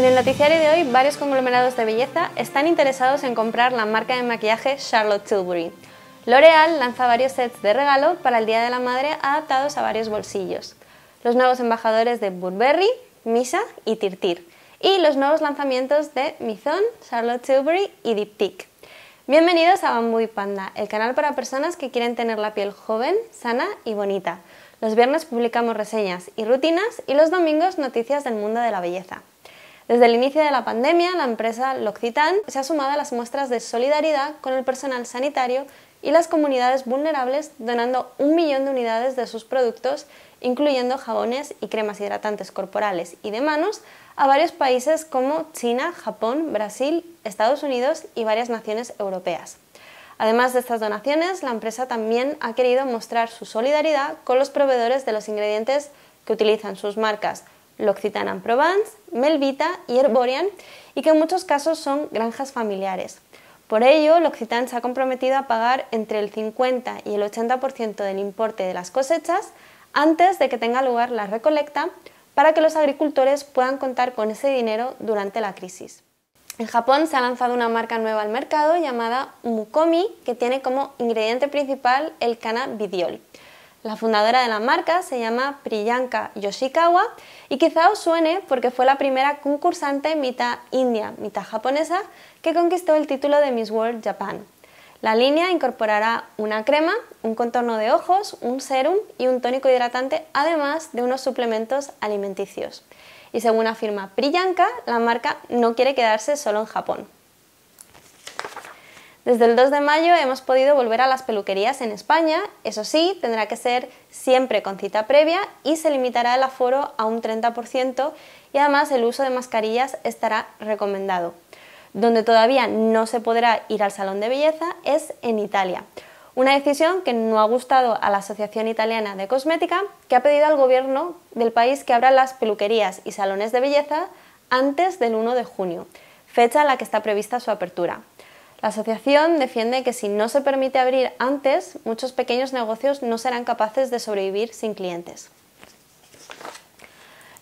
En el noticiario de hoy, varios conglomerados de belleza están interesados en comprar la marca de maquillaje Charlotte Tilbury. L'Oreal lanza varios sets de regalo para el Día de la Madre adaptados a varios bolsillos. Los nuevos embajadores de Burberry, Misa y Tirtir. Y los nuevos lanzamientos de Mizon, Charlotte Tilbury y Diptyque. Bienvenidos a Bamboo y Panda, el canal para personas que quieren tener la piel joven, sana y bonita. Los viernes publicamos reseñas y rutinas y los domingos noticias del mundo de la belleza. Desde el inicio de la pandemia, la empresa L'Occitane se ha sumado a las muestras de solidaridad con el personal sanitario y las comunidades vulnerables donando un millón de unidades de sus productos, incluyendo jabones y cremas hidratantes corporales y de manos, a varios países como China, Japón, Brasil, Estados Unidos y varias naciones europeas. Además de estas donaciones, la empresa también ha querido mostrar su solidaridad con los proveedores de los ingredientes que utilizan sus marcas, L'Occitane en Provence, Melvita y Herborian, y que en muchos casos son granjas familiares. Por ello, L'Occitane se ha comprometido a pagar entre el 50 y el 80% del importe de las cosechas antes de que tenga lugar la recolecta para que los agricultores puedan contar con ese dinero durante la crisis. En Japón se ha lanzado una marca nueva al mercado llamada Mukomi que tiene como ingrediente principal el cannabidiol, la fundadora de la marca se llama Priyanka Yoshikawa y quizá os suene porque fue la primera concursante mitad india, mitad japonesa que conquistó el título de Miss World Japan. La línea incorporará una crema, un contorno de ojos, un serum y un tónico hidratante, además de unos suplementos alimenticios. Y según afirma Priyanka, la marca no quiere quedarse solo en Japón. Desde el 2 de mayo hemos podido volver a las peluquerías en España, eso sí, tendrá que ser siempre con cita previa y se limitará el aforo a un 30% y además el uso de mascarillas estará recomendado. Donde todavía no se podrá ir al salón de belleza es en Italia. Una decisión que no ha gustado a la Asociación Italiana de Cosmética, que ha pedido al gobierno del país que abra las peluquerías y salones de belleza antes del 1 de junio, fecha a la que está prevista su apertura. La asociación defiende que si no se permite abrir antes, muchos pequeños negocios no serán capaces de sobrevivir sin clientes.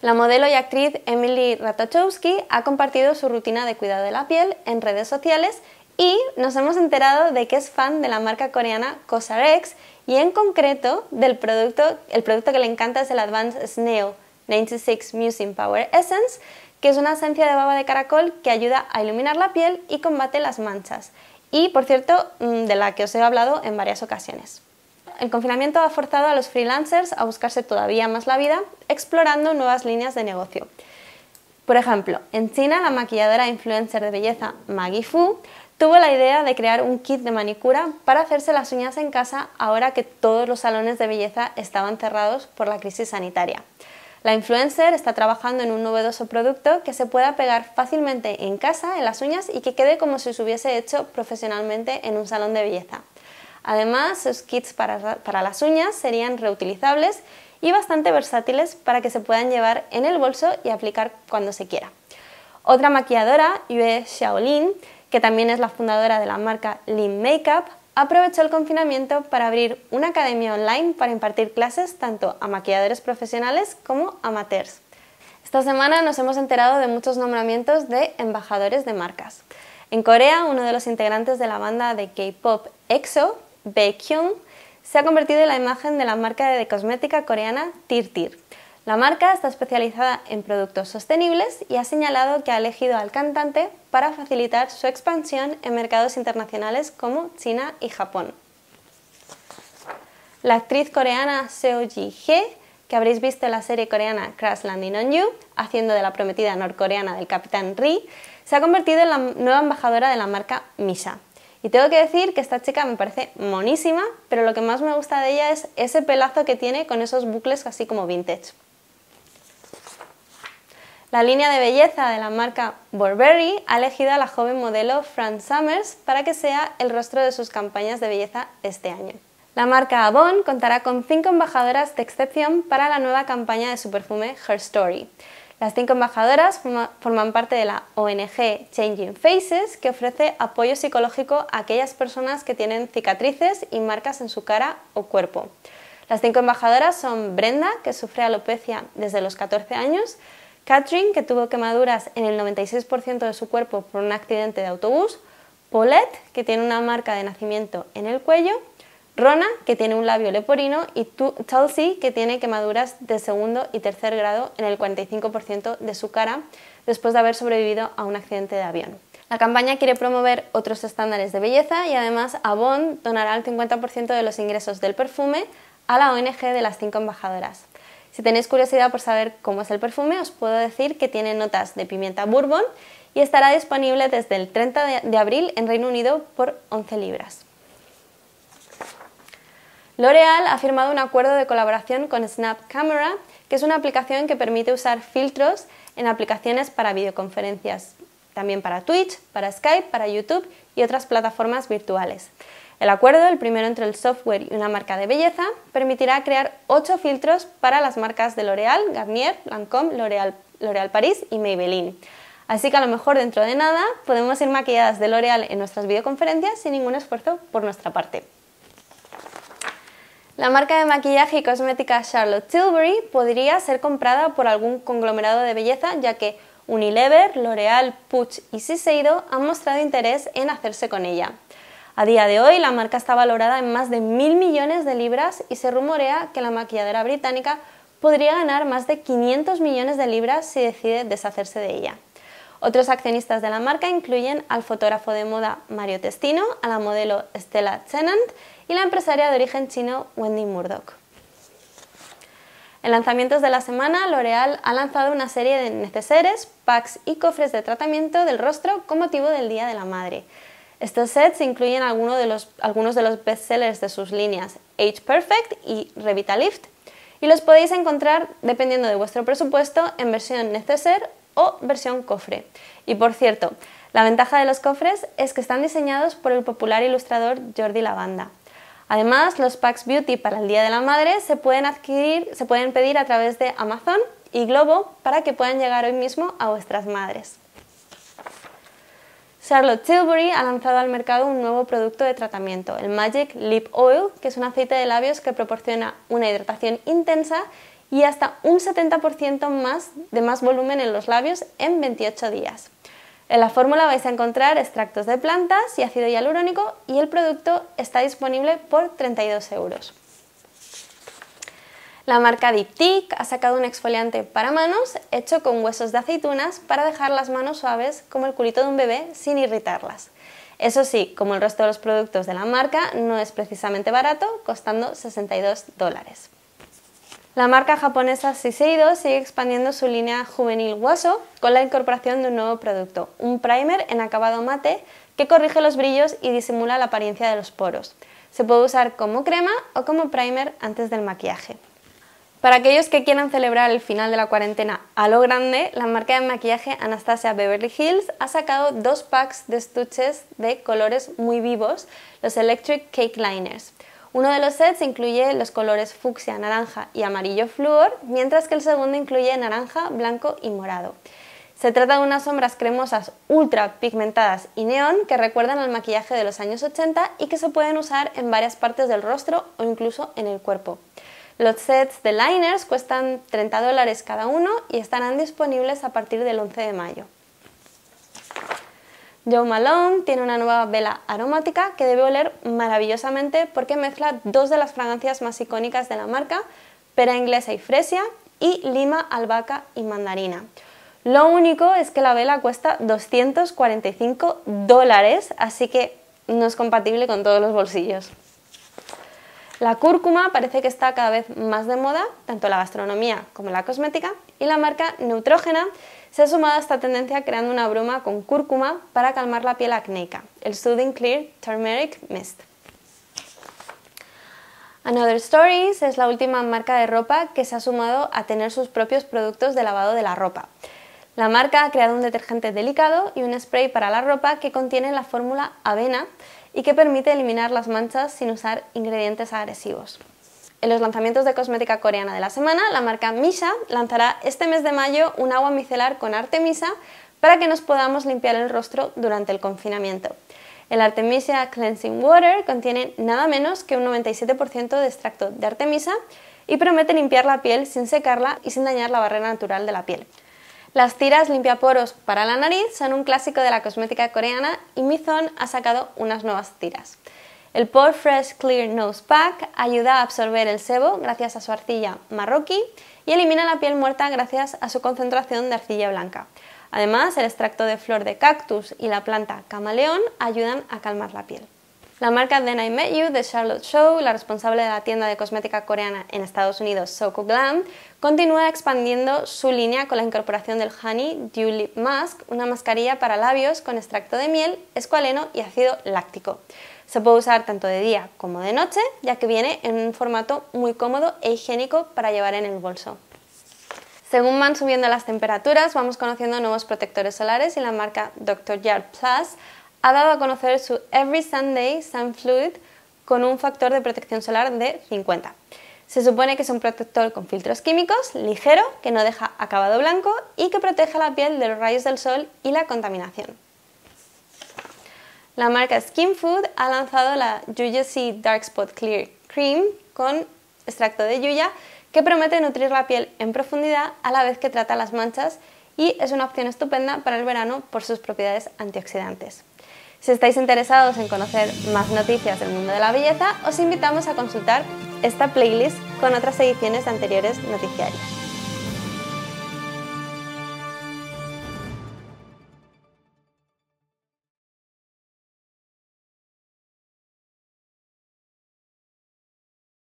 La modelo y actriz Emily Ratajkowski ha compartido su rutina de cuidado de la piel en redes sociales y nos hemos enterado de que es fan de la marca coreana COSRX y en concreto del producto, el producto que le encanta es el Advanced Snail 96 Musing Power Essence que es una esencia de baba de caracol que ayuda a iluminar la piel y combate las manchas. Y, por cierto, mm, de la que os he hablado en varias ocasiones. El confinamiento ha forzado a los freelancers a buscarse todavía más la vida explorando nuevas líneas de negocio. Por ejemplo, en China la maquilladora influencer de belleza Maggie Fu tuvo la idea de crear un kit de manicura para hacerse las uñas en casa ahora que todos los salones de belleza estaban cerrados por la crisis sanitaria. La influencer está trabajando en un novedoso producto que se pueda pegar fácilmente en casa, en las uñas y que quede como si se hubiese hecho profesionalmente en un salón de belleza. Además, sus kits para, las uñas serían reutilizables y bastante versátiles para que se puedan llevar en el bolso y aplicar cuando se quiera. Otra maquilladora, Yue Xiaolin, que también es la fundadora de la marca Lean Makeup, aprovechó el confinamiento para abrir una academia online para impartir clases tanto a maquilladores profesionales como amateurs. Esta semana nos hemos enterado de muchos nombramientos de embajadores de marcas. En Corea, uno de los integrantes de la banda de K-pop EXO, Baekhyun, se ha convertido en la imagen de la marca de cosmética coreana Tirtir. La marca está especializada en productos sostenibles y ha señalado que ha elegido al cantante para facilitar su expansión en mercados internacionales como China y Japón. La actriz coreana Seo Ji-hye, que habréis visto en la serie coreana Crash Landing on You, haciendo de la prometida norcoreana del capitán Ri, se ha convertido en la nueva embajadora de la marca Misa. Y tengo que decir que esta chica me parece monísima, pero lo que más me gusta de ella es ese pelazo que tiene con esos bucles así como vintage. La línea de belleza de la marca Burberry ha elegido a la joven modelo Fran Summers para que sea el rostro de sus campañas de belleza este año. La marca Avon contará con cinco embajadoras de excepción para la nueva campaña de su perfume Her Story. Las cinco embajadoras forman parte de la ONG Changing Faces, que ofrece apoyo psicológico a aquellas personas que tienen cicatrices y marcas en su cara o cuerpo. Las cinco embajadoras son Brenda, que sufre alopecia desde los 14 años, Katrin, que tuvo quemaduras en el 96% de su cuerpo por un accidente de autobús, Paulette, que tiene una marca de nacimiento en el cuello, Rona, que tiene un labio leporino, y Tulsi, que tiene quemaduras de segundo y tercer grado en el 45% de su cara después de haber sobrevivido a un accidente de avión. La campaña quiere promover otros estándares de belleza y además Avon donará el 50% de los ingresos del perfume a la ONG de las cinco embajadoras. Si tenéis curiosidad por saber cómo es el perfume, os puedo decir que tiene notas de pimienta bourbon y estará disponible desde el 30 de abril en Reino Unido por 11 libras. L'Oreal ha firmado un acuerdo de colaboración con Snap Camera, que es una aplicación que permite usar filtros en aplicaciones para videoconferencias, también para Twitch, para Skype, para YouTube y otras plataformas virtuales. El acuerdo, el primero entre el software y una marca de belleza, permitirá crear 8 filtros para las marcas de L'Oréal, Garnier, Lancôme, L'Oréal Paris y Maybelline. Así que a lo mejor dentro de nada podemos ir maquilladas de L'Oréal en nuestras videoconferencias sin ningún esfuerzo por nuestra parte. La marca de maquillaje y cosmética Charlotte Tilbury podría ser comprada por algún conglomerado de belleza, ya que Unilever, L'Oréal, Puig y Siseido han mostrado interés en hacerse con ella. A día de hoy la marca está valorada en más de mil millones de libras y se rumorea que la maquilladora británica podría ganar más de 500 millones de libras si decide deshacerse de ella. Otros accionistas de la marca incluyen al fotógrafo de moda Mario Testino, a la modelo Stella Tennant y la empresaria de origen chino Wendy Murdoch. En lanzamientos de la semana, L'Oréal ha lanzado una serie de neceseres, packs y cofres de tratamiento del rostro con motivo del Día de la Madre. Estos sets incluyen algunos de los, algunos de bestsellers de sus líneas Age Perfect y Revitalift, y los podéis encontrar, dependiendo de vuestro presupuesto, en versión neceser o versión cofre. Y por cierto, la ventaja de los cofres es que están diseñados por el popular ilustrador Jordi Lavanda. Además, los packs beauty para el Día de la Madre se pueden adquirir, se pueden pedir a través de Amazon y Globo para que puedan llegar hoy mismo a vuestras madres. Charlotte Tilbury ha lanzado al mercado un nuevo producto de tratamiento, el Magic Lip Oil, que es un aceite de labios que proporciona una hidratación intensa y hasta un 70% más de más volumen en los labios en 28 días. En la fórmula vais a encontrar extractos de plantas y ácido hialurónico y el producto está disponible por 32 euros. La marca Diptyque ha sacado un exfoliante para manos hecho con huesos de aceitunas para dejar las manos suaves como el culito de un bebé sin irritarlas. Eso sí, como el resto de los productos de la marca, no es precisamente barato, costando 62 dólares. La marca japonesa Shiseido sigue expandiendo su línea juvenil Waso con la incorporación de un nuevo producto, un primer en acabado mate que corrige los brillos y disimula la apariencia de los poros. Se puede usar como crema o como primer antes del maquillaje. Para aquellos que quieran celebrar el final de la cuarentena a lo grande, la marca de maquillaje Anastasia Beverly Hills ha sacado dos packs de estuches de colores muy vivos, los Electric Cake Liners. Uno de los sets incluye los colores fucsia, naranja y amarillo fluor, mientras que el segundo incluye naranja, blanco y morado. Se trata de unas sombras cremosas ultra pigmentadas y neón que recuerdan al maquillaje de los años 80 y que se pueden usar en varias partes del rostro o incluso en el cuerpo. Los sets de liners cuestan 30 dólares cada uno y estarán disponibles a partir del 11 de mayo. Joe Malone tiene una nueva vela aromática que debe oler maravillosamente porque mezcla dos de las fragancias más icónicas de la marca, pera inglesa y fresia y lima, albahaca y mandarina. Lo único es que la vela cuesta 245 dólares, así que no es compatible con todos los bolsillos. La cúrcuma parece que está cada vez más de moda, tanto en la gastronomía como en la cosmética, y la marca Neutrógena se ha sumado a esta tendencia creando una bruma con cúrcuma para calmar la piel acnéica, el Soothing Clear Turmeric Mist. Another Stories es la última marca de ropa que se ha sumado a tener sus propios productos de lavado de la ropa. La marca ha creado un detergente delicado y un spray para la ropa que contiene la fórmula avena y que permite eliminar las manchas sin usar ingredientes agresivos. En los lanzamientos de cosmética coreana de la semana, la marca Misha lanzará este mes de mayo un agua micelar con Artemisa para que nos podamos limpiar el rostro durante el confinamiento. El Artemisia Cleansing Water contiene nada menos que un 97% de extracto de Artemisa y promete limpiar la piel sin secarla y sin dañar la barrera natural de la piel. Las tiras limpiaporos para la nariz son un clásico de la cosmética coreana y Mizon ha sacado unas nuevas tiras. El Pore Fresh Clear Nose Pack ayuda a absorber el sebo gracias a su arcilla marroquí y elimina la piel muerta gracias a su concentración de arcilla blanca. Además, el extracto de flor de cactus y la planta camaleón ayudan a calmar la piel. La marca Then I Met You de Charlotte Show, la responsable de la tienda de cosmética coreana en Estados Unidos, Soko Glam, continúa expandiendo su línea con la incorporación del Honey Dew Lip Mask, una mascarilla para labios con extracto de miel, escualeno y ácido láctico. Se puede usar tanto de día como de noche, ya que viene en un formato muy cómodo e higiénico para llevar en el bolso. Según van subiendo las temperaturas, vamos conociendo nuevos protectores solares y la marca Dr. Yard Plus ha dado a conocer su Every Sunday Sun Fluid con un factor de protección solar de 50. Se supone que es un protector con filtros químicos, ligero, que no deja acabado blanco y que protege la piel de los rayos del sol y la contaminación. La marca Skin Food ha lanzado la Yuya Sea Dark Spot Clear Cream con extracto de yuya que promete nutrir la piel en profundidad a la vez que trata las manchas y es una opción estupenda para el verano por sus propiedades antioxidantes. Si estáis interesados en conocer más noticias del mundo de la belleza, os invitamos a consultar esta playlist con otras ediciones anteriores noticiarias.